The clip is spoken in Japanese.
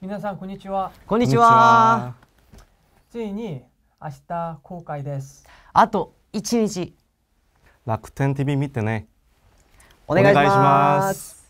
皆さんこんにちはこんにちはついに明日公開ですあと1日楽天 TV 見てねお願いします